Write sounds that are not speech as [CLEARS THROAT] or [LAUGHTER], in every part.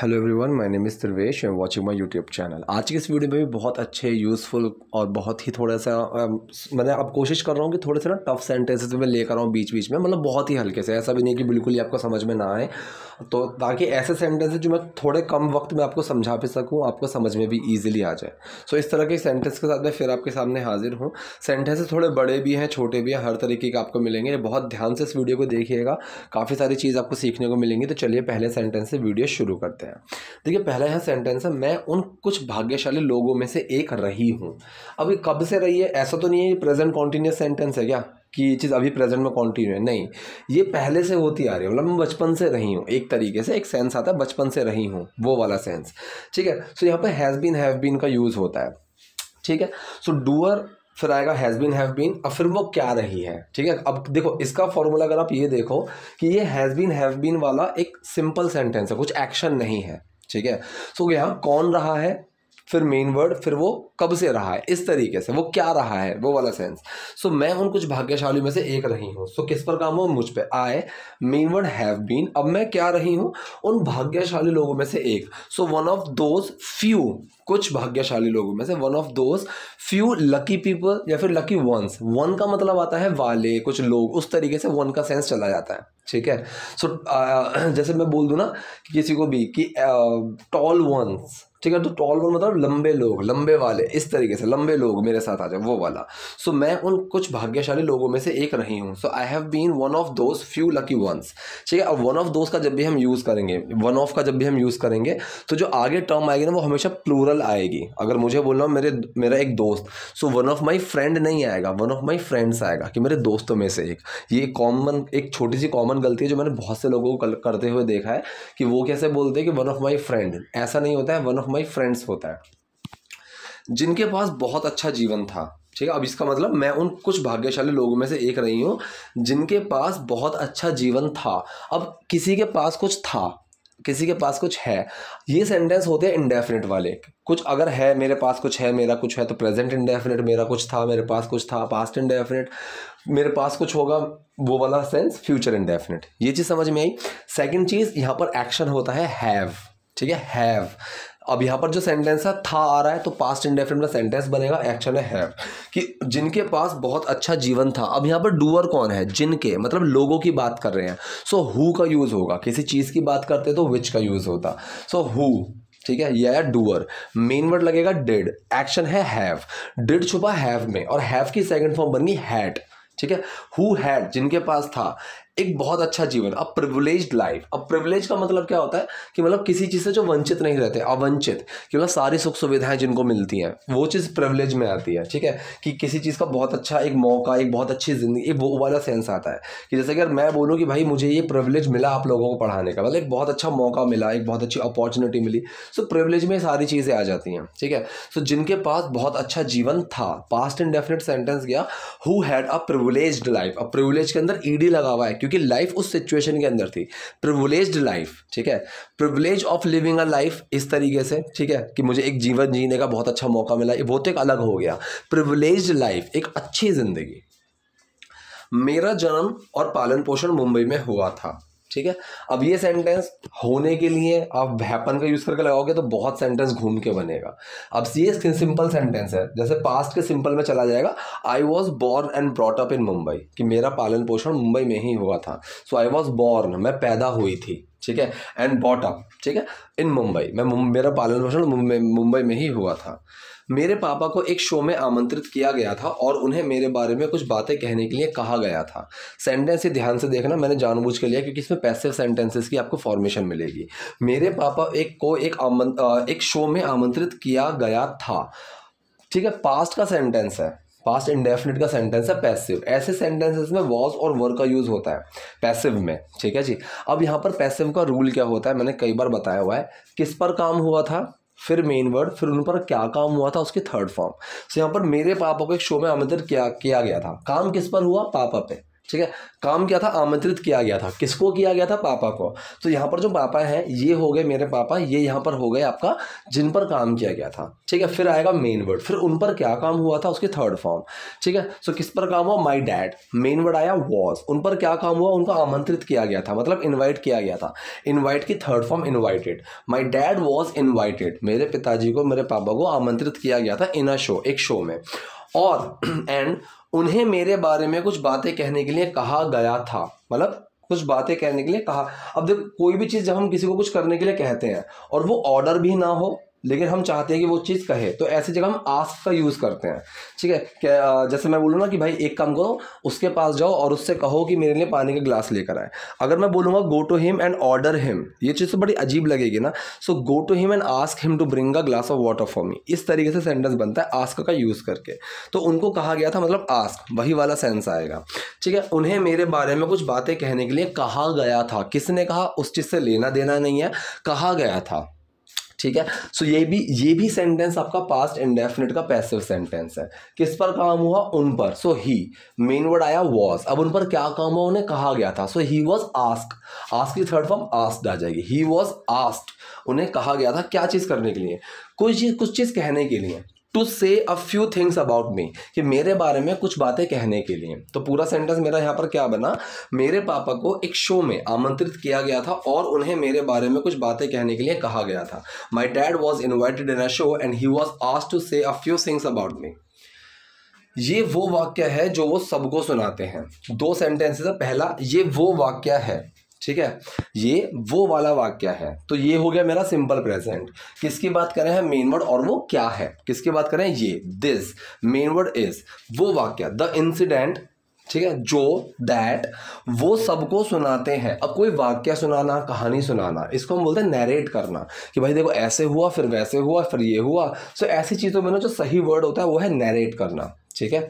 hello everyone my name is Trivesh am watching my YouTube channel आज की इस video में भी बहुत अच्छे यूज़फुल और बहुत ही थोड़ा सा um, मैंने अब कोशिश कर रहा हूँ कि थोड़े से ना टफ सेंटेंसेस में लेकर आऊँ बीच बीच में मतलब बहुत ही हल्के से ऐसा भी नहीं कि बिल्कुल ही आपको समझ में ना आए तो ताकि ऐसे सेंटेंसेज जो मैं थोड़े कम वक्त में आपको समझा भी सकूँ आपको समझ में भी ईजिली आ जाए सो so, इस तरह के सेंटेंस के साथ मैं फिर आपके सामने हाजिर हूँ सेंटेंसेस थोड़े बड़े भी हैं छोटे भी हैं हर तरीके के आपको मिलेंगे बहुत ध्यान से इस वीडियो को देखिएगा काफ़ी सारी चीज़ आपको सीखने को मिलेंगी तो चलिए पहले सेंटेंस से वीडियो शुरू करते हैं सकते हैं देखिए पहला यहाँ सेंटेंस है मैं उन कुछ भाग्यशाली लोगों में से एक रही हूँ अब ये कब से रही है ऐसा तो नहीं है प्रेजेंट कॉन्टिन्यूस सेंटेंस है क्या कि ये चीज़ अभी प्रेजेंट में कॉन्टिन्यू है नहीं ये पहले से होती आ रही है मतलब मैं बचपन से रही हूँ एक तरीके से एक सेंस आता है बचपन से रही हूँ वो वाला सेंस ठीक है सो यहाँ पर हैज़ बीन हैव बीन का यूज़ होता है ठीक है सो डूअर फिर आएगा हैज़ बीन हैव बीन और फिर वो क्या रही है ठीक है अब देखो इसका फॉर्मूला अगर आप ये देखो कि ये हैज़ बीन हैव बीन वाला एक सिंपल सेंटेंस है कुछ एक्शन नहीं है ठीक है सो यहाँ कौन रहा है फिर मेन वर्ड फिर वो कब से रहा है इस तरीके से वो क्या रहा है वो वाला सेंस सो so, मैं उन कुछ भाग्यशाली में से एक रही हूँ सो so, किस पर काम हो मुझ पे आए मेन वर्ड हैव बीन अब मैं क्या रही हूँ उन भाग्यशाली लोगों में से एक so one of those few कुछ भाग्यशाली लोगों में से one of those few lucky people या फिर लकी वंस वन का मतलब आता है वाले कुछ लोग उस तरीके से वन का सेंस चला जाता है ठीक है सो so, जैसे मैं बोल दूँ ना कि किसी को भी कि टॉल वंस ठीक है तो टॉल वन मतलब लंबे लोग लंबे वाले इस तरीके से लंबे लोग मेरे साथ आ जाए वो वाला सो so, मैं उन कुछ भाग्यशाली लोगों में से एक नहीं हूँ so I have been one of those few lucky ones ठीक है अब वन ऑफ दोज का जब भी हम यूज़ करेंगे वन ऑफ का जब भी हम यूज़ करेंगे तो जो आगे टर्म आएगी ना वो हमेशा प्लूरल आएगी अगर मुझे बोल रहा हूँ मेरे मेरा एक दोस्त so one of my friend नहीं आएगा वन ऑफ माई फ्रेंड्स आएगा कि मेरे दोस्तों में से एक ये कॉमन एक छोटी सी कॉमन गलती है जो मैंने बहुत से लोगों को करते हुए देखा है कि वो कैसे बोलते हैं कि वन ऑफ माई फ्रेंड ऐसा नहीं होता है वन ऑफ माई फ्रेंड्स होता है जिनके पास बहुत अच्छा जीवन था ठीक है अब इसका मतलब मैं उन कुछ भाग्यशाली लोगों में से एक रही हूँ जिनके पास बहुत अच्छा जीवन था अब किसी के पास कुछ था किसी के पास कुछ है ये सेंटेंस होते हैं इंडेफिनिट वाले कुछ अगर है मेरे पास कुछ है मेरा कुछ है तो प्रेजेंट इंडेफिनिट मेरा कुछ था मेरे पास कुछ था पास्ट इंडेफिनिट मेरे पास कुछ होगा वो वाला सेंस फ्यूचर इंडेफिनिट ये चीज़ समझ में आई सेकंड चीज़ यहाँ पर एक्शन होता है हैव ठीक है हैव अब यहाँ पर जो सेंटेंस है था आ रहा है तो पास्ट इंडेफिनेट में सेंटेंस बनेगा एक्शन है कि जिनके पास बहुत अच्छा जीवन था अब यहाँ पर डूअर कौन है जिनके मतलब लोगों की बात कर रहे हैं सो so, हु का यूज़ होगा किसी चीज़ की बात करते तो विच का यूज़ होता सो so, हु ठीक है है डूअर मेन वर्ड लगेगा डिड एक्शन है हैव डिड छुपा हैव में और हैव की सेकंड फॉर्म बन गई हैट ठीक है हु हैड जिनके पास था एक बहुत अच्छा जीवन अ प्रिविलेज लाइफ अब प्रिविलेज का मतलब क्या होता है कि मतलब किसी चीज़ से जो वंचित नहीं रहते अवंचित कि मतलब सारी सुख सुविधाएं जिनको मिलती हैं वो चीज़ प्रिविलेज में आती है ठीक है कि किसी चीज़ का बहुत अच्छा एक मौका एक बहुत अच्छी ज़िंदगी वो वाला सेंस आता है कि जैसे अगर मैं बोलूँ कि भाई मुझे ये प्रिविलेज मिला आप लोगों को पढ़ाने का मतलब एक बहुत अच्छा मौका मिला एक बहुत अच्छी अपॉर्चुनिटी मिली सो प्रिविलेज में सारी चीज़ें आ जाती हैं ठीक है सो जिनके पास बहुत अच्छा जीवन था पास्ट डेफिनेट सेंटेंस गया who had a privilege life a privilege के अंदर ईडी e लगा हुआ है क्योंकि लाइफ उस सिचुएशन के अंदर थी प्रिवलेज लाइफ ठीक है privilege of living a life इस तरीके से ठीक है कि मुझे एक जीवन जीने का बहुत अच्छा मौका मिला ये बहुत एक अलग हो गया प्रिवलेज लाइफ एक अच्छी ज़िंदगी मेरा जन्म और पालन पोषण मुंबई में हुआ था ठीक है अब ये सेंटेंस होने के लिए आप हैपन का यूज करके लगाओगे तो बहुत सेंटेंस घूम के बनेगा अब ये सिंपल सेंटेंस है जैसे पास्ट के सिंपल में चला जाएगा I was born and brought up in Mumbai कि मेरा पालन पोषण मुंबई में ही हुआ था सो आई वॉज बॉर्न मैं पैदा हुई थी ठीक है एंड बॉट अप ठीक है इन मुंबई मैं मेरा पालन पोषण मुंबई में ही हुआ था मेरे पापा को एक शो में आमंत्रित किया गया था और उन्हें मेरे बारे में कुछ बातें कहने के लिए कहा गया था सेंटेंस ही ध्यान से देखना मैंने जानबूझ के लिया क्योंकि इसमें पैसिव सेंटेंसेस की आपको फॉर्मेशन मिलेगी मेरे पापा एक को एक आमंत्र एक शो में आमंत्रित किया गया था ठीक है पास्ट का सेंटेंस है पास्ट इंडेफिनिट का सेंटेंस है पैसिव ऐसे सेंटेंसेस में वॉज और वर का यूज़ होता है पैसिव में ठीक है जी अब यहाँ पर पैसिव का रूल क्या होता है मैंने कई बार बताया हुआ है किस पर काम हुआ था फिर मेन वर्ड फिर उन पर क्या काम हुआ था उसके थर्ड फॉर्म सो यहाँ पर मेरे पापा को एक शो में आमंत्रित किया किया गया था काम किस पर हुआ पापा पे ठीक है काम क्या था आमंत्रित किया गया था किसको किया गया था पापा को तो यहाँ पर जो पापा हैं ये हो गए मेरे पापा ये यहाँ पर हो गए आपका जिन पर काम किया गया था ठीक है फिर आएगा मेन वर्ड फिर उन पर क्या काम हुआ था उसके थर्ड फॉर्म ठीक है सो किस पर काम हुआ माई डैड मेन वर्ड आया वॉज उन पर क्या काम हुआ उनको आमंत्रित किया गया था मतलब इन्वाइट किया गया था इन्वाइट की third form invited my dad was invited मेरे पिताजी को मेरे पापा को आमंत्रित किया गया था इन अ शो एक शो में और एंड [CLEARS THROAT] उन्हें मेरे बारे में कुछ बातें कहने के लिए कहा गया था मतलब कुछ बातें कहने के लिए कहा अब देखो कोई भी चीज़ जब हम किसी को कुछ करने के लिए कहते हैं और वो ऑर्डर भी ना हो लेकिन हम चाहते हैं कि वो चीज़ कहे तो ऐसी जगह हम आस्क का यूज़ करते हैं ठीक है क्या जैसे मैं बोलूँ ना कि भाई एक काम करो उसके पास जाओ और उससे कहो कि मेरे लिए पानी का ग्लास लेकर आए अगर मैं बोलूँगा go to him and order him ये चीज़ तो बड़ी अजीब लगेगी ना so go to him and ask him to bring a glass of water for me इस तरीके से सेंटेंस बनता है आस्क का यूज़ करके तो उनको कहा गया था मतलब आस्क वही वाला सेंस आएगा ठीक है उन्हें मेरे बारे में कुछ बातें कहने के लिए कहा गया था किसने कहा उस चीज़ से लेना देना नहीं है कहा गया था ठीक है सो so ये भी ये भी सेंटेंस आपका पास्ट इंडेफिनेट का पैसिव सेंटेंस है किस पर काम हुआ उन पर सो ही मेन वर्ड आया वॉज अब उन पर क्या काम हुआ उन्हें कहा गया था so he was ask ask की थर्ड फॉर्म आस्ड आ जाएगी ही वॉज आस्ट उन्हें कहा गया था क्या चीज़ करने के लिए कुछ चीज़ कुछ चीज़ कहने के लिए to say a few things about me कि मेरे बारे में कुछ बातें कहने के लिए तो पूरा सेंटेंस मेरा यहाँ पर क्या बना मेरे पापा को एक शो में आमंत्रित किया गया था और उन्हें मेरे बारे में कुछ बातें कहने के लिए कहा गया था my dad was invited in a show and he was asked to say a few things about me ये वो वाक्य है जो वो सबको सुनाते हैं दो सेंटेंसेस पहला ये वो वाक्य है ठीक है ये वो वाला वाक्य है तो ये हो गया मेरा सिंपल प्रेजेंट किसकी बात कर रहे हैं मेन वर्ड और वो क्या है किसकी बात कर रहे हैं ये दिस मेन वर्ड इज वो वाक्य द इंसिडेंट ठीक है जो दैट वो सबको सुनाते हैं अब कोई वाक्य सुनाना कहानी सुनाना इसको हम बोलते हैं नैरेट करना कि भाई देखो ऐसे हुआ फिर वैसे हुआ फिर ये हुआ सो ऐसी चीज़ों में ना जो सही वर्ड होता है वो है नरेट करना ठीक है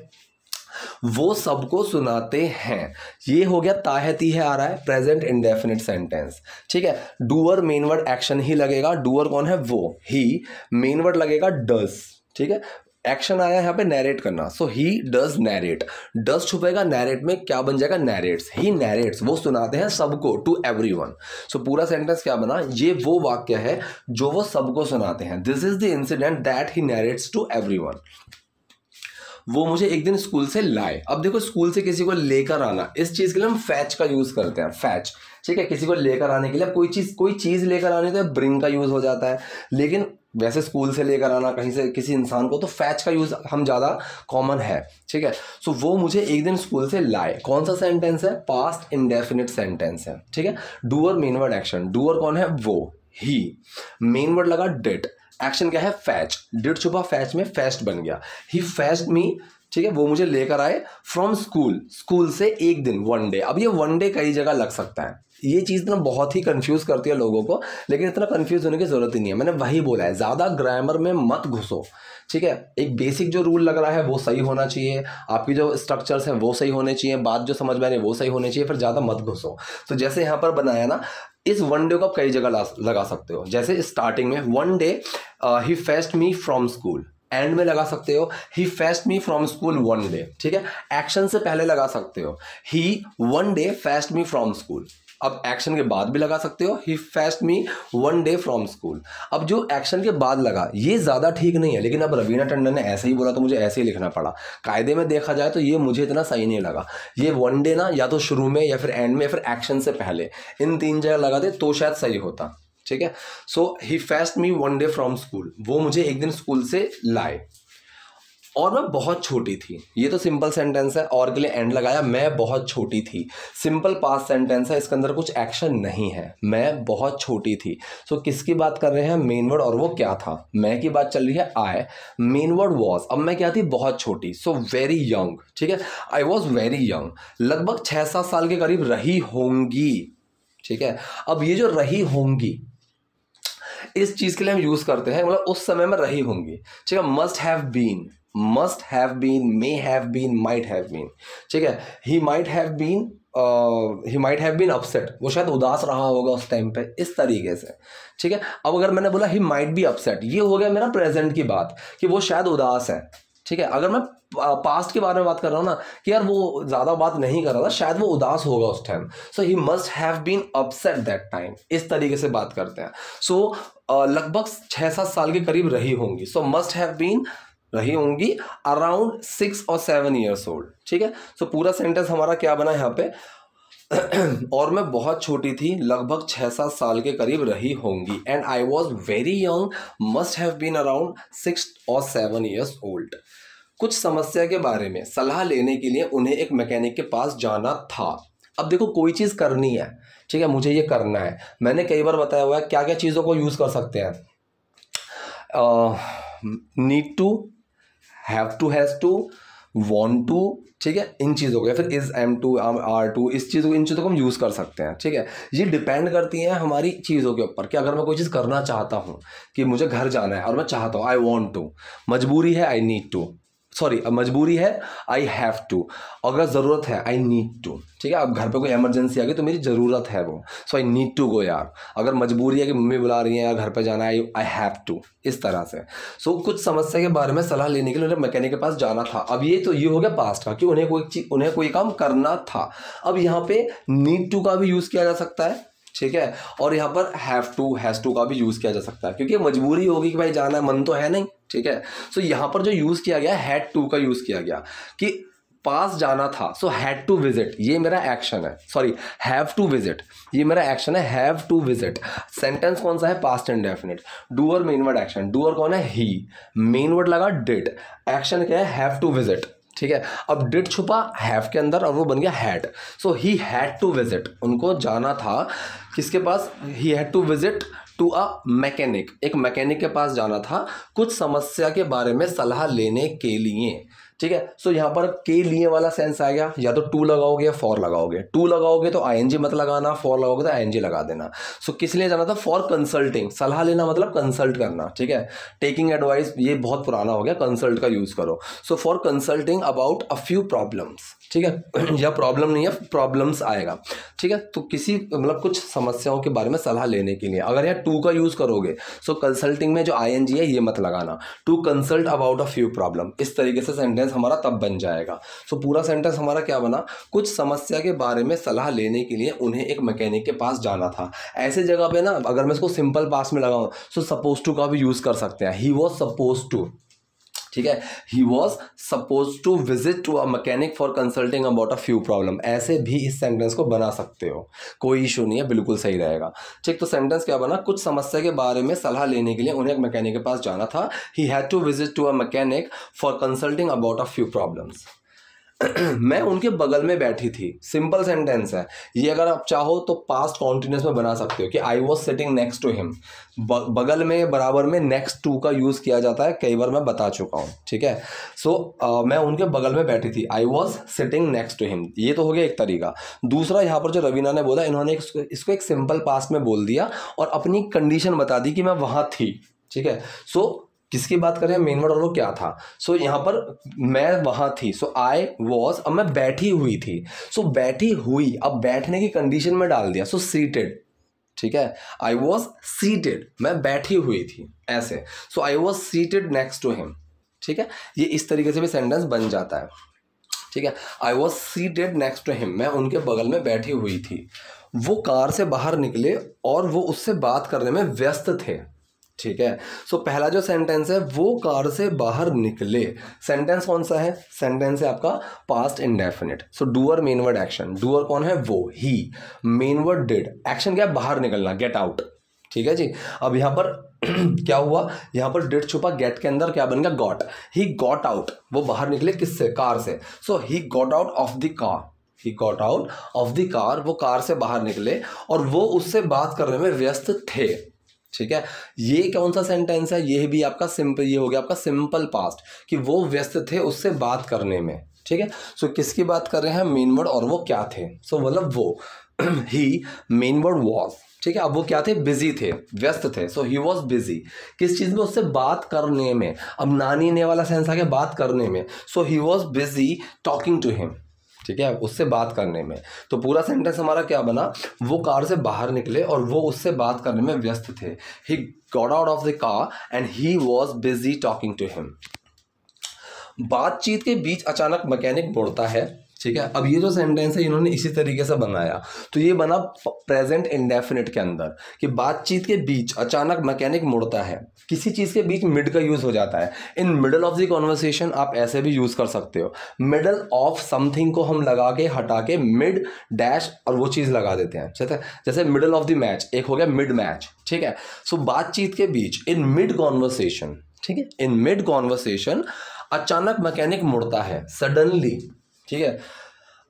वो सबको सुनाते हैं ये हो गया ताहती है आ रहा है प्रेजेंट इंडेफिनिट सेंटेंस ठीक है डूअर मेन वर्ड एक्शन ही लगेगा डूअर कौन है वो ही मेन वर्ड लगेगा डस ठीक है एक्शन आया यहाँ पे नैरेट करना so he does narrate does छुपेगा नैरेट में क्या बन जाएगा नैरेट्स ही नैरेट्स वो सुनाते हैं सबको टू एवरीवन सो पूरा सेंटेंस क्या बना ये वो वाक्य है जो वो सबको सुनाते हैं this is the incident that he narrates to everyone वो मुझे एक दिन स्कूल से लाए अब देखो स्कूल से किसी को लेकर आना इस चीज़ के लिए हम फैच का यूज़ करते हैं फैच ठीक है किसी को लेकर आने के लिए कोई चीज़ कोई चीज़ लेकर आने तो ब्रिंग का यूज़ हो जाता है लेकिन वैसे स्कूल से लेकर आना कहीं से किसी इंसान को तो फैच का यूज़ हम ज़्यादा कॉमन है ठीक है सो वो मुझे एक दिन स्कूल से लाए कौन सा सेंटेंस है पास्ट इंडेफिनिट सेंटेंस है ठीक है डूअर मेनवर्ड एक्शन डूअर कौन है वो ही मेन वर्ड लगा डेट एक्शन क्या है फैच डेढ़ सुबह फैच में फैस्ट बन गया ही फैस्ट मी ठीक है वो मुझे लेकर आए फ्रॉम स्कूल स्कूल से एक दिन वन डे अब ये वन डे कई जगह लग सकता है ये चीज़ ना बहुत ही कंफ्यूज करती है लोगों को लेकिन इतना कंफ्यूज होने की ज़रूरत ही नहीं है मैंने वही बोला है ज़्यादा ग्रामर में मत घुसो ठीक है एक बेसिक जो रूल लग रहा है वो सही होना चाहिए आपकी जो स्ट्रक्चर्स हैं वो सही होने चाहिए बात जो समझ में आ रही है वो सही होने चाहिए फिर ज़्यादा मत घुसो तो जैसे यहाँ पर बनाया ना इस वन डे को आप कई जगह लगा सकते हो जैसे स्टार्टिंग में one day he fetched me from school and में लगा सकते हो he fetched me from school one day ठीक है एक्शन से पहले लगा सकते हो he one day fetched me from school अब एक्शन के बाद भी लगा सकते हो he fetched me one day from school अब जो एक्शन के बाद लगा ये ज़्यादा ठीक नहीं है लेकिन अब रवीना टंडन ने ऐसे ही बोला तो मुझे ऐसे ही लिखना पड़ा कायदे में देखा जाए तो ये मुझे इतना सही नहीं लगा ये वन डे ना या तो शुरू में या फिर एंड में या फिर एक्शन से पहले इन तीन जगह लगा दे तो शायद सही होता ठीक है so he fetched me one day from school वो मुझे एक दिन स्कूल से लाए और मैं बहुत छोटी थी ये तो सिंपल सेंटेंस है और के लिए एंड लगाया मैं बहुत छोटी थी सिंपल पास सेंटेंस है इसके अंदर कुछ एक्शन नहीं है मैं बहुत छोटी थी सो so, किसकी बात कर रहे हैं मेन वर्ड और वो क्या था मैं की बात चल रही है आई मेन वर्ड वॉज अब मैं क्या थी बहुत छोटी सो वेरी यंग ठीक है आई वॉज वेरी यंग लगभग छः सात साल के करीब रही होंगी ठीक है अब ये जो रही होंगी इस चीज़ के लिए हम यूज़ करते हैं मतलब उस समय में रही होंगी ठीक है must have been must have been may have been might have been ठीक है he might have been he might have been upset वो शायद उदास रहा होगा उस टाइम पे इस तरीके से ठीक है अब अगर मैंने बोला ही माइट बी अपसेट ये हो गया मेरा प्रेजेंट की बात कि वो शायद उदास है ठीक है अगर मैं पास्ट के बारे में बात कर रहा हूँ ना कि यार वो ज़्यादा बात नहीं कर रहा था शायद वो उदास होगा उस time so he must have been upset that time इस तरीके से बात करते हैं सो so, लगभग छः सात साल के करीब रही होंगी सो मस्ट हैव बीन रही होंगी अराउंड सिक्स और सेवन ईयर्स ओल्ड ठीक है सो so, पूरा सेंटेंस हमारा क्या बना यहाँ पे [CLEARS THROAT] और मैं बहुत छोटी थी लगभग छः सात साल के करीब रही होंगी and I was very young must have been around six और सेवन ईयर्स ओल्ड कुछ समस्या के बारे में सलाह लेने के लिए उन्हें एक मैकेनिक के पास जाना था अब देखो कोई चीज़ करनी है ठीक है मुझे ये करना है मैंने कई बार बताया हुआ है क्या क्या चीज़ों को यूज़ कर सकते हैं need to have to has to want to ठीक है इन चीज़ों को या फिर is am to are to इस चीज़ों को इन चीज़ों को हम यूज़ कर सकते हैं ठीक है ये डिपेंड करती हैं हमारी चीज़ों के ऊपर कि अगर मैं कोई चीज़ करना चाहता हूँ कि मुझे घर जाना है और मैं चाहता हूँ आई वॉन्ट टू मजबूरी है आई नीड टू सॉरी मजबूरी है आई हैव टू अगर ज़रूरत है आई नीड टू ठीक है अब घर पे कोई इमरजेंसी आ गई तो मेरी ज़रूरत है वो सो आई नीड टू गो यार अगर मजबूरी है कि मम्मी बुला रही है यार घर पे जाना है आई हैव टू इस तरह से सो so, कुछ समस्या के बारे में सलाह लेने के लिए उन्हें मैकेनिक के पास जाना था अब ये तो ये हो गया पास्ट का कि उन्हें कोई चीज उन्हें कोई काम करना था अब यहाँ पे नीड टू का भी यूज़ किया जा सकता है ठीक है और यहाँ पर हैव टू हैज़ टू का भी यूज़ किया जा सकता है क्योंकि मजबूरी होगी कि भाई जाना है मन तो है नहीं ठीक है सो so, यहाँ पर जो यूज़ किया गया हैड टू का यूज़ किया गया कि पास जाना था सो हैड टू विजिट ये मेरा एक्शन है सॉरी हैव टू विजिट ये मेरा एक्शन है हैव टू विजिट सेंटेंस कौन सा है past and definite doer main word action doer कौन है ही मेन वर्ड लगा डिट एक्शन क्या है हैव टू विजिट ठीक है अब डिट छुपा हैव के अंदर और वो बन गया had so he had to visit उनको जाना था किसके पास he had to visit to a mechanic एक मैकेनिक के पास जाना था कुछ समस्या के बारे में सलाह लेने के लिए ठीक है सो यहाँ पर के लिए वाला सेंस आ गया या तो टू लगाओगे या फॉर लगाओगे टू लगाओगे तो आई मत लगाना फॉर लगाओगे तो आई लगा देना सो so, किस लिए जाना था फॉर कंसल्टिंग सलाह लेना मतलब कंसल्ट करना ठीक है टेकिंग एडवाइस ये बहुत पुराना हो गया कंसल्ट का यूज़ करो so for consulting about a few problems ठीक है [CLEARS THROAT] यह प्रॉब्लम नहीं है प्रॉब्लम्स आएगा ठीक है तो किसी मतलब कुछ समस्याओं के बारे में सलाह लेने के लिए अगर यहाँ टू का यूज़ करोगे सो कंसल्टिंग में जो आई है ये मत लगाना to consult about a few problem इस तरीके से सेंटेंस हमारा तब बन जाएगा सो पूरा सेंटेंस हमारा क्या बना कुछ समस्या के बारे में सलाह लेने के लिए उन्हें एक मैकेनिक के पास जाना था ऐसे जगह पर ना अगर मैं इसको सिंपल पास में लगाऊँ सो सपोज टू का भी यूज़ कर सकते हैं ही वॉज सपोज टू ठीक है he was suppose to visit to a mechanic for consulting about a few problem ऐसे भी इस सेंटेंस को बना सकते हो कोई इशू नहीं है बिल्कुल सही रहेगा ठीक तो सेंटेंस क्या बना कुछ समस्या के बारे में सलाह लेने के लिए उन्हें एक मैकेनिक के पास जाना था he had to visit to a mechanic for consulting about a few problems [CLEARS THROAT] मैं उनके बगल में बैठी थी सिंपल सेंटेंस है ये अगर आप चाहो तो पास्ट कॉन्टिन्यूस में बना सकते हो कि I was sitting next to him बगल में बराबर में नेक्स्ट टू का यूज़ किया जाता है कई बार मैं बता चुका हूँ ठीक है सो so, uh, मैं उनके बगल में बैठी थी I was sitting next to him ये तो हो गया एक तरीका दूसरा यहाँ पर जो रवीना ने बोला इन्होंने इसको, इसको एक सिंपल पास्ट में बोल दिया और अपनी कंडीशन बता दी कि मैं वहाँ थी ठीक है सो so, किसकी बात करें मेन वर्ड और क्या था सो so, यहाँ पर मैं वहाँ थी सो आई वॉज अब मैं बैठी हुई थी सो so, बैठी हुई अब बैठने की कंडीशन में डाल दिया सो सीटेड ठीक है आई वॉज सीटेड मैं बैठी हुई थी ऐसे so I was seated next to him ठीक है ये इस तरीके से भी सेंटेंस बन जाता है ठीक है I was seated next to him मैं उनके बगल में बैठी हुई थी वो कार से बाहर निकले और वो उससे बात करने में व्यस्त थे ठीक है सो so, पहला जो सेंटेंस है वो कार से बाहर निकले सेंटेंस कौन सा है सेंटेंस है आपका past indefinite so doer main word action doer कौन है वो he main word did action क्या बाहर निकलना गेट आउट ठीक है जी अब यहां पर [CLEARS THROAT] क्या हुआ यहां पर डिड छुपा गेट के अंदर क्या बन गया गॉट ही गॉट आउट वो बाहर निकले किससे कार से so he got out of the car he got out of the car वो कार से बाहर निकले और वो उससे बात करने में व्यस्त थे ठीक है ये कौन सा सेंटेंस है ये भी आपका सिंपल ये हो गया आपका सिंपल पास्ट कि वो व्यस्त थे उससे बात करने में ठीक है सो किसकी बात कर रहे हैं मेन वर्ड और वो क्या थे सो मतलब वो ही मेन वर्ड वॉज ठीक है अब वो क्या थे बिजी थे व्यस्त थे सो ही वॉज बिजी किस चीज़ में उससे बात करने में अब नानी ने वाला सेंस आ गया बात करने में so he was busy talking to him ठीक है उससे बात करने में तो पूरा सेंटेंस हमारा क्या बना वो कार से बाहर निकले और वो उससे बात करने में व्यस्त थे he got out of the car and he was busy talking to him बातचीत के बीच अचानक मैकेनिक बोलता है ठीक है अब ये जो सेंटेंस है इन्होंने इसी तरीके से बनाया तो ये बना प्रेजेंट इंडेफिनिट के अंदर कि बातचीत के बीच अचानक मैकेनिक मुड़ता है किसी चीज़ के बीच मिड का यूज़ हो जाता है in middle of the conversation आप ऐसे भी यूज़ कर सकते हो मिडल ऑफ समथिंग को हम लगा के हटा के मिड डैश और वो चीज़ लगा देते हैं ठीक है जैसे मिडल ऑफ द मैच एक हो गया मिड मैच ठीक है सो बातचीत के बीच इन मिड कॉन्वर्सेशन ठीक है इन मिड कॉन्वर्सेशन अचानक मैकेनिक मुड़ता है सडनली ठीक है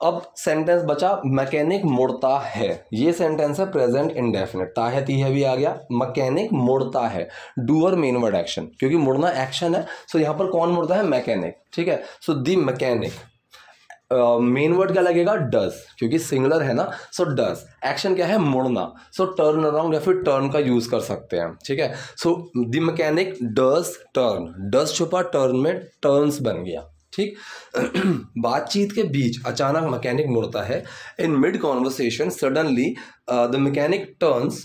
अब सेंटेंस बचा मैकेनिक मुड़ता है ये सेंटेंस है प्रेजेंट इंडेफिनेट ताहत ही भी आ गया मैकेनिक मुड़ता है डूअर मेनवर्ड एक्शन क्योंकि मुड़ना एक्शन है सो यहाँ पर कौन मुड़ता है मैकेनिक ठीक है so the mechanic main word क्या लगेगा डज क्योंकि सिंगुलर है ना सो डज एक्शन क्या है मुड़ना सो टर्न अराउंड या फिर टर्न का यूज कर सकते हैं ठीक है so the mechanic does turn does छुपा टर्न में टर्न्स बन गया ठीक [CLEARS THROAT] बातचीत के बीच अचानक मैकेनिक मुड़ता है in mid conversation suddenly the mechanic turns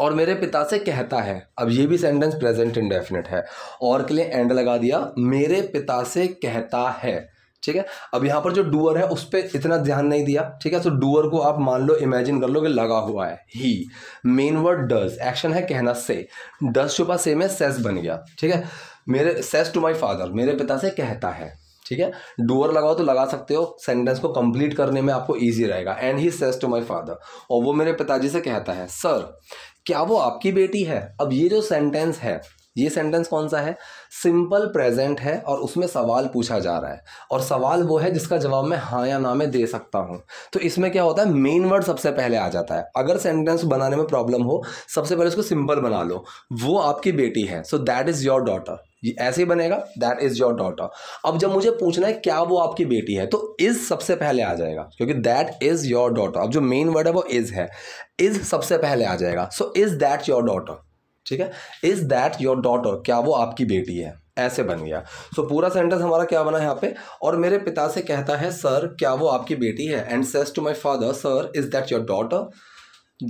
और मेरे पिता से कहता है अब ये भी सेंटेंस प्रेजेंट इंडेफिनेट है और के लिए एंड लगा दिया मेरे पिता से कहता है ठीक है अब यहाँ पर जो डूअर है उस पर इतना ध्यान नहीं दिया ठीक है तो डूअर को आप मान लो इमेजिन कर लो कि लगा हुआ है he main word does action है कहना से डज छुपा सेम है सेस बन गया ठीक है मेरे सेस टू माई फादर मेरे पिता से कहता है ठीक है डोअर लगाओ तो लगा सकते हो सेंटेंस को कंप्लीट करने में आपको ईजी रहेगा and he says to my father और वो मेरे पिताजी से कहता है सर क्या वो आपकी बेटी है अब ये जो सेंटेंस है ये सेंटेंस कौन सा है सिंपल प्रेजेंट है और उसमें सवाल पूछा जा रहा है और सवाल वो है जिसका जवाब मैं हाँ या ना में दे सकता हूँ तो इसमें क्या होता है मेन वर्ड सबसे पहले आ जाता है अगर सेंटेंस बनाने में प्रॉब्लम हो सबसे पहले उसको सिंपल बना लो वो आपकी बेटी है so that is your daughter ये ऐसे ही बनेगा दैट इज़ योर डॉटर अब जब मुझे पूछना है क्या वो आपकी बेटी है तो इज़ सबसे पहले आ जाएगा क्योंकि दैट इज़ योर डॉटर अब जो मेन वर्ड है वो इज़ है इज़ सबसे पहले आ जाएगा so is that your daughter ठीक है इज़ दैट योर डॉटर क्या वो आपकी बेटी है ऐसे बन गया सो so, पूरा सेंटेंस हमारा क्या बना यहाँ पे और मेरे पिता से कहता है सर क्या वो आपकी बेटी है and says to my father sir is that your daughter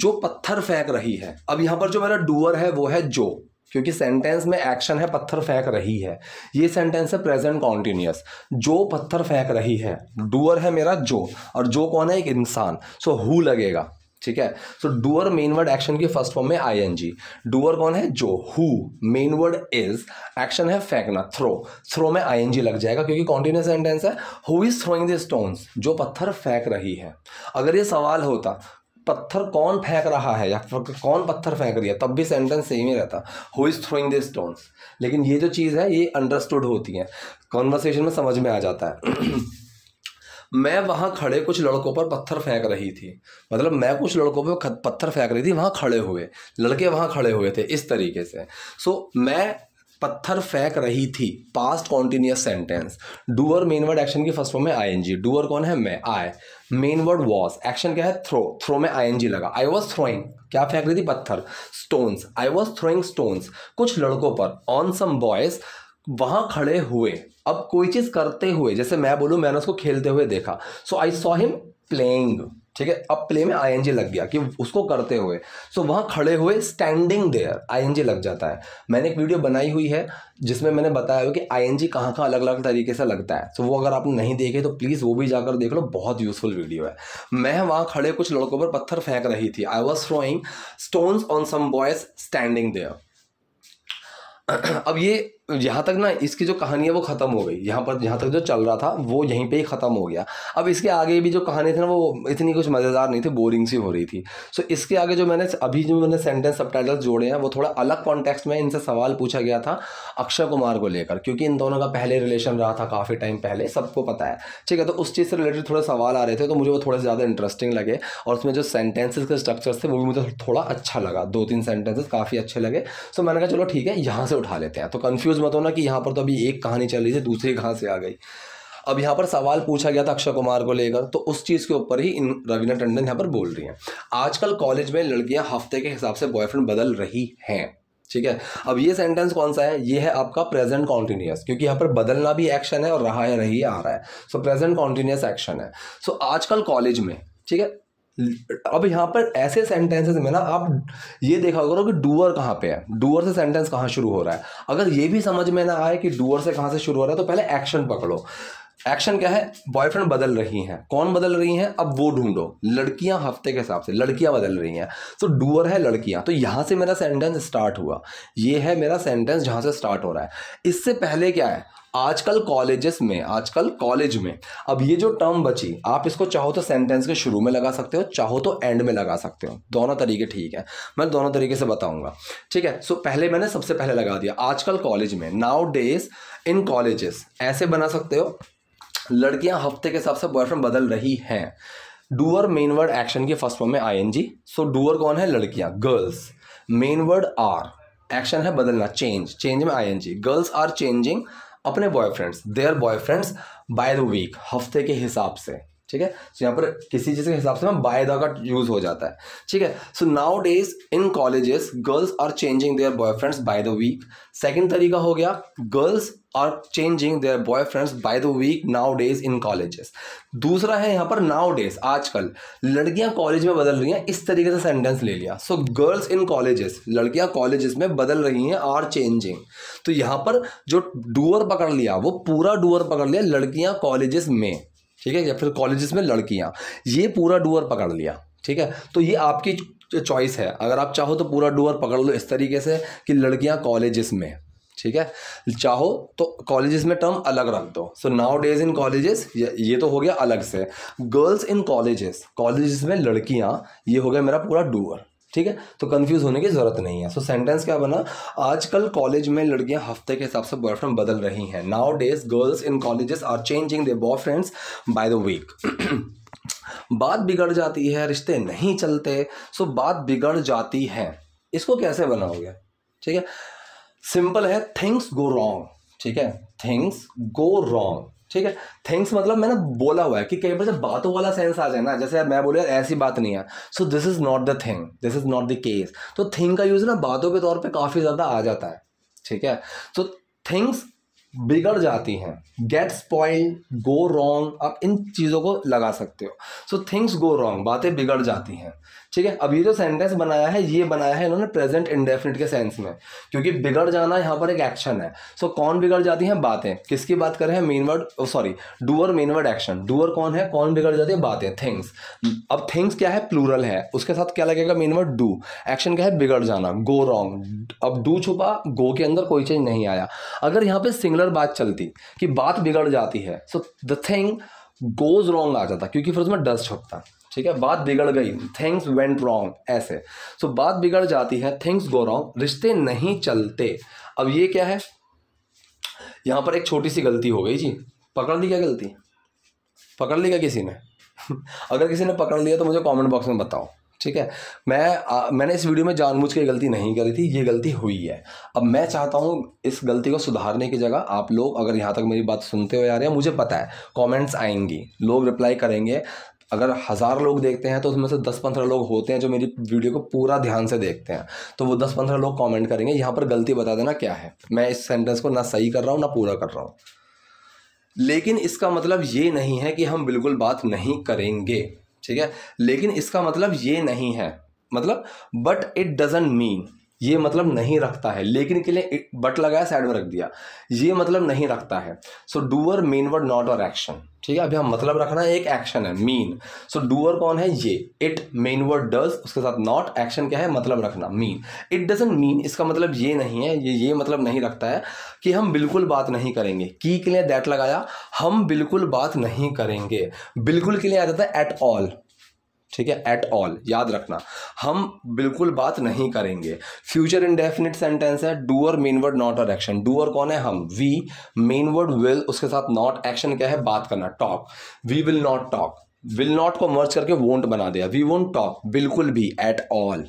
जो पत्थर फेंक रही है अब यहाँ पर जो मेरा डूअर है वो है जो क्योंकि सेंटेंस में एक्शन है पत्थर फेंक रही है ये सेंटेंस है प्रेजेंट कॉन्टिन्यूस जो पत्थर फेंक रही है डूअर है मेरा जो और जो कौन है एक इंसान सो हु लगेगा ठीक है so doer main word action की फर्स्ट फॉर्म में आई एन जी डूअर कौन है जो who main word is action है फेंकना थ्रो थ्रो में आई एन जी लग जाएगा क्योंकि कॉन्टिन्यूस सेंटेंस है who is throwing the stones जो पत्थर फेंक रही है अगर ये सवाल होता पत्थर कौन फेंक रहा है या कौन पत्थर फेंक रही है तब भी सेंटेंस सेम ही रहता who is throwing the stones लेकिन ये जो चीज़ है ये अंडरस्टूड होती है कॉन्वर्सेशन में समझ में आ जाता है मैं वहां खड़े कुछ लड़कों पर पत्थर फेंक रही थी मतलब मैं कुछ लड़कों पर पत्थर फेंक रही थी वहां खड़े हुए लड़के वहां खड़े हुए थे इस तरीके से सो so, मैं पत्थर फेंक रही थी past continuous sentence doer main word action की फर्स्ट फॉर्म में आई एन जी डूअर कौन है मैं I main word was action क्या है थ्रो थ्रो में आई एन जी लगा आई वॉज थ्रोइंग क्या फेंक रही थी पत्थर stones I was throwing stones कुछ लड़कों पर ऑन सम बॉयज वहाँ खड़े हुए अब कोई चीज़ करते हुए जैसे मैं बोलूँ मैंने उसको खेलते हुए देखा so I saw him playing ठीक है अब प्ले में आई लग गया कि उसको करते हुए सो so, वहाँ खड़े हुए स्टैंडिंग देयर आई लग जाता है मैंने एक वीडियो बनाई हुई है जिसमें मैंने बताया हुआ कि आई एन जी कहाँ कहाँ अलग अलग तरीके से लगता है सो so, वो अगर आपने नहीं देखे तो प्लीज़ वो भी जाकर देख लो बहुत यूज़फुल वीडियो है मैं वहाँ खड़े कुछ लड़कों पर पत्थर फेंक रही थी I was throwing stones on some boys standing there अब ये यहाँ तक ना इसकी जो कहानी है वो ख़त्म हो गई यहाँ पर जहाँ तक जो चल रहा था वो यहीं पे ही ख़त्म हो गया अब इसके आगे भी जो कहानी थी ना वो इतनी कुछ मज़ेदार नहीं थी बोरिंग सी हो रही थी सो इसके आगे जो मैंने अभी जो मैंने सेंटेंस सब जोड़े हैं वो थोड़ा अलग कॉन्टेक्स्ट में इनसे सवाल पूछा गया था अक्षय कुमार को लेकर क्योंकि इन दोनों का पहले रिलेशन रहा था काफ़ी टाइम पहले सबको पता है ठीक है तो उस चीज़ से रिलेटेड थोड़े सवाल आ रहे थे तो मुझे वो थोड़े से ज़्यादा इंटरेस्टिंग लगे और उसमें जो सेंटेंसेज के स्ट्रक्चर्स थे वो भी मुझे थोड़ा अच्छा लगा दो तीन सेंटेंसेज काफ़ी अच्छे लगे सो मैंने कहा चलो ठीक है यहाँ से उठा लेते हैं तो कन्फ्यूज़ मत होना कि यहाँ पर तो अभी एक कहानी चल रही थी दूसरी कहाँ से आ गई अब यहाँ पर सवाल पूछा गया था अक्षय कुमार को लेकर तो उस चीज़ के ऊपर ही इन रवीना टंडन यहाँ पर बोल रही हैं आजकल कॉलेज में लड़कियाँ हफ्ते के हिसाब से बॉयफ्रेंड बदल रही हैं ठीक है अब ये सेंटेंस कौन सा है ये है आपका प्रेजेंट कॉन्टिन्यूस क्योंकि यहाँ पर बदलना भी एक्शन है और रहा है रही है आ रहा है सो प्रेजेंट कॉन्टिन्यूस एक्शन है सो आजकल कॉलेज में ठीक है अब यहाँ पर ऐसे सेंटेंसेस में ना आप ये देखा करो कि डूअर कहाँ पे है डूअर से सेंटेंस कहाँ शुरू हो रहा है अगर ये भी समझ में ना आए कि डूअर से कहाँ से शुरू हो रहा है तो पहले एक्शन पकड़ो एक्शन क्या है बॉयफ्रेंड बदल रही हैं कौन बदल रही हैं अब वो ढूंढो लड़कियां हफ्ते के हिसाब से लड़कियां बदल रही हैं तो डूअर है लड़कियां तो यहां से मेरा सेंटेंस स्टार्ट हुआ ये है मेरा सेंटेंस जहां से स्टार्ट हो रहा है इससे पहले क्या है आजकल कॉलेजेस में आजकल कॉलेज में अब ये जो टर्म बची आप इसको चाहो तो सेंटेंस के शुरू में लगा सकते हो चाहो तो एंड में लगा सकते हो दोनों तरीके ठीक है मैं दोनों तरीके से बताऊंगा ठीक है सो पहले मैंने सबसे पहले लगा दिया आजकल कॉलेज में नाउ डेज इन कॉलेजेस ऐसे बना सकते हो लड़कियां हफ्ते के हिसाब से बॉयफ्रेंड बदल रही हैं डूअर मेन वर्ड एक्शन के फर्स्ट फॉर्म में I N G so doer कौन है लड़कियां girls main word are action है बदलना चेंज चेंज में I N G girls are changing अपने boyfriends their boyfriends by the week हफ्ते के हिसाब से ठीक है सो यहाँ पर किसी चीज़ के हिसाब से बाय द का यूज हो जाता है ठीक है so nowadays in colleges girls are changing their boyfriends by the week second तरीका हो गया girls are changing their boyfriends by the week nowadays in colleges दूसरा है यहाँ पर नाउ डेज आजकल लड़कियां कॉलेज में बदल रही हैं इस तरीके से सेंटेंस ले लिया सो गर्ल्स इन कॉलेजेस लड़कियां कॉलेजेस में बदल रही हैं आर चेंजिंग तो यहाँ पर जो डुअर पकड़ लिया वो पूरा डूअर पकड़ लिया लड़कियां कॉलेजेस में ठीक है या फिर कॉलेजेस में लड़कियाँ ये पूरा डूअर पकड़ लिया ठीक है तो ये आपकी चॉइस है अगर आप चाहो तो पूरा डूअर पकड़ लो इस तरीके से कि लड़कियां कॉलेजेस में ठीक है चाहो तो कॉलेजेस में टर्म अलग रख दो so nowadays in colleges ये तो हो गया अलग से गर्ल्स इन कॉलेजेस कॉलेजेस में लड़कियां ये हो गया मेरा पूरा डूअर ठीक है तो कंफ्यूज होने की ज़रूरत नहीं है सो so, सेंटेंस क्या बना आजकल कॉलेज में लड़कियां हफ्ते के हिसाब से बॉयफ्रेंड बदल रही हैं nowadays girls in colleges are changing their boyfriends by the week बात बिगड़ जाती है रिश्ते नहीं चलते सो बात बिगड़ जाती है इसको कैसे बनाओगे ठीक है सिंपल है थिंग्स गो रॉन्ग ठीक है थिंग्स गो रॉन्ग ठीक है थिंग्स मतलब मैंने बोला हुआ है कि कई बार जब बातों वाला सेंस आ जाए ना जैसे यार मैं बोले यार ऐसी बात नहीं है so this is not the thing this is not the case तो थिंग का यूज़ ना बातों के तौर पे काफ़ी ज़्यादा आ जाता है ठीक है तो थिंग्स बिगड़ जाती हैं गेट्स पॉइंट गो रॉन्ग आप इन चीज़ों को लगा सकते हो सो थिंग्स गो रॉन्ग बातें बिगड़ जाती हैं ठीक है अब ये जो सेंटेंस बनाया है ये बनाया है इन्होंने प्रेजेंट इंडेफिनिट के सेंस में क्योंकि बिगड़ जाना यहाँ पर एक एक्शन है सो so, कौन बिगड़ जाती है बातें किसकी बात कर रहे हैं main word sorry doer main word action doer कौन है कौन बिगड़ जाती है बातें थिंग्स अब थिंग्स क्या है प्लूरल है उसके साथ क्या लगेगा मेन वर्ड डू एक्शन क्या है बिगड़ जाना गो रॉन्ग अब डू छुपा गो के अंदर कोई चेंज नहीं आया अगर यहाँ पे सिंगलर बात चलती कि बात बिगड़ जाती है so the thing goes wrong आ जाता क्योंकि फिर उसमें डस्ट छुपता ठीक है बात बिगड़ गई थिंग्स वेंट रॉन्ग ऐसे सो so, बात बिगड़ जाती है थिंग्स गो रॉन्ग रिश्ते नहीं चलते अब ये क्या है यहाँ पर एक छोटी सी गलती हो गई जी पकड़ ली क्या गलती पकड़ ली क्या किसी ने [LAUGHS] अगर किसी ने पकड़ लिया तो मुझे कमेंट बॉक्स में बताओ ठीक है मैं आ, मैंने इस वीडियो में जानबूझ के गलती नहीं करी थी ये गलती हुई है अब मैं चाहता हूँ इस गलती को सुधारने की जगह आप लोग अगर यहाँ तक मेरी बात सुनते हुए आ रहे हैं मुझे पता है कमेंट्स आएंगी लोग रिप्लाई करेंगे अगर हज़ार लोग देखते हैं तो उसमें से दस पंद्रह लोग होते हैं जो मेरी वीडियो को पूरा ध्यान से देखते हैं तो वो दस पंद्रह लोग कमेंट करेंगे यहाँ पर गलती बता देना क्या है मैं इस सेंटेंस को ना सही कर रहा हूँ ना पूरा कर रहा हूँ लेकिन इसका मतलब ये नहीं है कि हम बिल्कुल बात नहीं करेंगे ठीक है लेकिन इसका मतलब ये नहीं है मतलब बट इट डजेंट मीन ये मतलब नहीं रखता है लेकिन के लिए बट लगाया साइड में रख दिया ये मतलब नहीं रखता है so doer main word not और एक्शन ठीक है अभी हम मतलब रखना एक एक्शन है मीन सो डूअर कौन है ये इट मेन वर्ड डज उसके साथ नॉट एक्शन क्या है मतलब रखना मीन इट डजेंट मीन इसका मतलब ये नहीं है ये ये मतलब नहीं रखता है कि हम बिल्कुल बात नहीं करेंगे की के लिए दैट लगाया हम बिल्कुल बात नहीं करेंगे बिल्कुल के लिए आ जाता है एट ऑल ठीक है एट ऑल याद रखना हम बिल्कुल बात नहीं करेंगे फ्यूचर इनडेफिनिट सेंटेंस है डूअर मेन वर्ड नॉट और एक्शन डूअर कौन है हम वी मेन वर्ड विल उसके साथ नॉट एक्शन क्या है बात करना talk we will not talk will not को मर्ज करके वोंट बना दिया वी वोंट टॉक बिल्कुल भी एट ऑल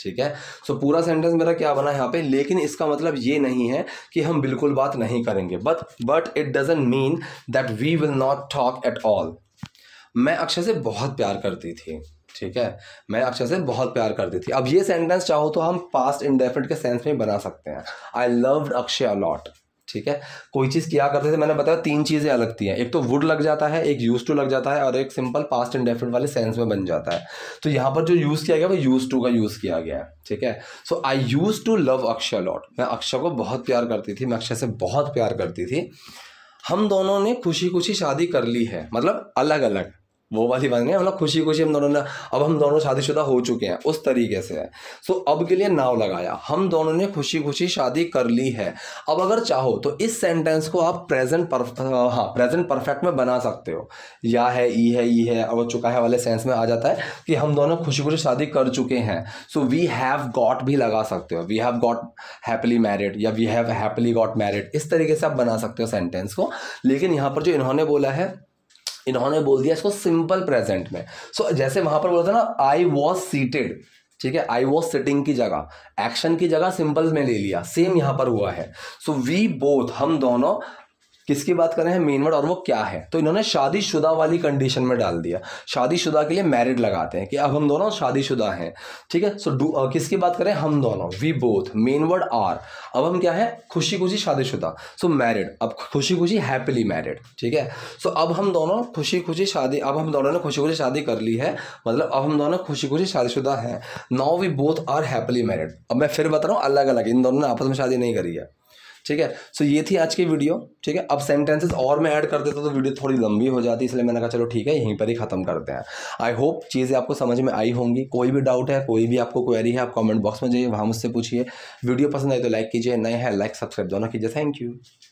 ठीक है सो so, पूरा सेंटेंस मेरा क्या बना है यहाँ पे लेकिन इसका मतलब ये नहीं है कि हम बिल्कुल बात नहीं करेंगे but but it doesn't mean that we will not talk at all मैं अक्षय से बहुत प्यार करती थी ठीक है मैं अक्षय से बहुत प्यार करती थी अब ये सेंटेंस चाहो तो हम पास्ट इंडेफिनिट के सेंस में बना सकते हैं आई लव अक्षय अलॉट ठीक है कोई चीज़ किया करते थे मैंने बताया तीन चीज़ें अलग थी हैं एक तो वुड लग जाता है एक यूज़ टू लग जाता है और एक सिंपल पास्ट इंडेफिनिट वाले सेंस में बन जाता है तो यहाँ पर जो यूज़ किया गया वो यूज़ टू का यूज़ किया गया है ठीक है so I used to love Akshay lot मैं अक्षय को बहुत प्यार करती थी मैं अक्षय से बहुत प्यार करती थी हम दोनों ने खुशी खुशी शादी कर ली है मतलब अलग अलग वो वाली बात नहीं मतलब खुशी खुशी हम दोनों ने अब हम दोनों शादीशुदा हो चुके हैं उस तरीके से है सो अब के लिए नाव लगाया हम दोनों ने खुशी खुशी शादी कर ली है अब अगर चाहो तो इस सेंटेंस को आप प्रेजेंट पर हाँ प्रेजेंट परफेक्ट में बना सकते हो या है ई है ई है और चुका है वाले सेंस में आ जाता है कि हम दोनों खुशी खुशी शादी कर चुके हैं सो वी हैव गॉट भी लगा सकते हो we have got happily married या we have happily got married इस तरीके से आप बना सकते हो सेंटेंस को लेकिन यहाँ पर जो इन्होंने बोला है इन्होंने बोल दिया इसको सिंपल प्रेजेंट में सो so, जैसे वहां पर बोला था ना आई वॉज सीटेड ठीक है आई वॉज सिटिंग की जगह एक्शन की जगह सिंपल में ले लिया सेम यहां पर हुआ है सो वी बोथ हम दोनों किसकी बात कर रहे हैं मेन वर्ड और वो क्या है तो इन्होंने शादीशुदा वाली कंडीशन में डाल दिया शादीशुदा के लिए मैरिड लगाते हैं कि अब हम दोनों शादीशुदा हैं ठीक है सो डू किसकी बात करें हम दोनों we both main word are अब हम क्या है खुशी खुशी शादीशुदा सो मैरिड अब खुशी खुशी हैप्पीली मैरिड ठीक है सो अब हम दोनों खुशी खुशी शादी अब हम दोनों ने खुशी खुशी शादी कर ली है मतलब अब हम दोनों खुशी खुशी शादीशुदा हैं now we both are happily married अब मैं फिर बता रहा हूँ अलग अलग इन दोनों ने आपस में शादी नहीं करी है ठीक है सो ये थी आज की वीडियो ठीक है अब सेंटेंसेस और मैं ऐड कर देता तो वीडियो थोड़ी लंबी हो जाती इसलिए मैंने कहा चलो ठीक है यहीं पर ही खत्म करते हैं आई होप चीज़ें आपको समझ में आई होंगी कोई भी डाउट है कोई भी आपको क्वेरी है आप कमेंट बॉक्स में जाइए वहाँ मुझसे पूछिए वीडियो पसंद आए तो लाइक कीजिए नए हैं लाइक सब्सक्राइब दोनों कीजिए थैंक यू